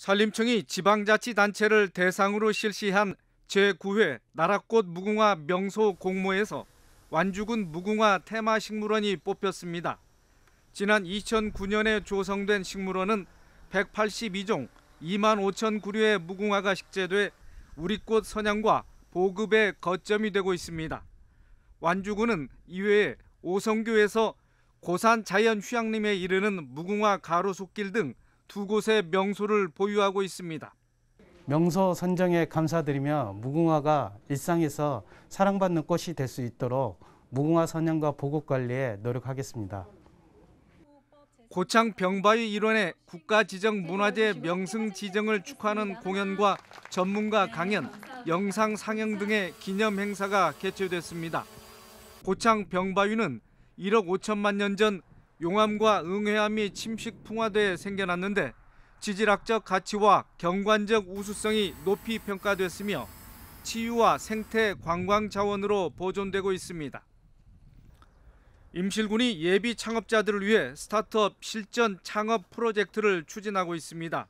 산림청이 지방자치단체를 대상으로 실시한 제9회 나라꽃 무궁화 명소 공모에서 완주군 무궁화 테마식물원이 뽑혔습니다. 지난 2009년에 조성된 식물원은 182종 2만 5천 구류의 무궁화가 식재돼 우리꽃 선양과 보급의 거점이 되고 있습니다. 완주군은 이외에 오성교에서 고산 자연휴양림에 이르는 무궁화 가로수길 등두 곳의 명소를 보유하고 있습니다. 명소 선정에 감사드리며 무궁화가 일상에서 사랑받는 꽃이 될 수 있도록 무궁화 선양과 보급 관리에 노력하겠습니다. 고창 병바위 일원의 국가 지정 문화재 명승 지정을 축하하는 공연과 전문가 강연, 영상 상영 등의 기념 행사가 개최됐습니다. 고창 병바위는 1억 5천만 년전 용암과 응해암이 침식풍화돼 생겨났는데 지질학적 가치와 경관적 우수성이 높이 평가됐으며 치유와 생태 관광 자원으로 보존되고 있습니다. 임실군이 예비 창업자들을 위해 스타트업 실전 창업 프로젝트를 추진하고 있습니다.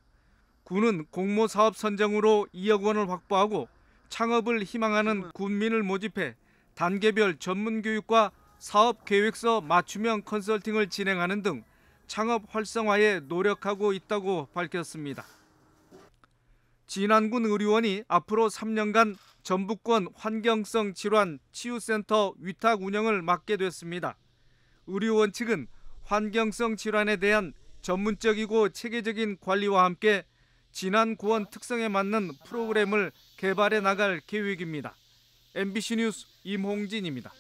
군은 공모 사업 선정으로 2억 원을 확보하고 창업을 희망하는 군민을 모집해 단계별 전문 교육과 사업 계획서 맞춤형 컨설팅을 진행하는 등 창업 활성화에 노력하고 있다고 밝혔습니다. 진안군 의료원이 앞으로 3년간 전북권 환경성 질환 치유센터 위탁 운영을 맡게 됐습니다. 의료원 측은 환경성 질환에 대한 전문적이고 체계적인 관리와 함께 진안 고원 특성에 맞는 프로그램을 개발해 나갈 계획입니다. MBC 뉴스 임홍진입니다.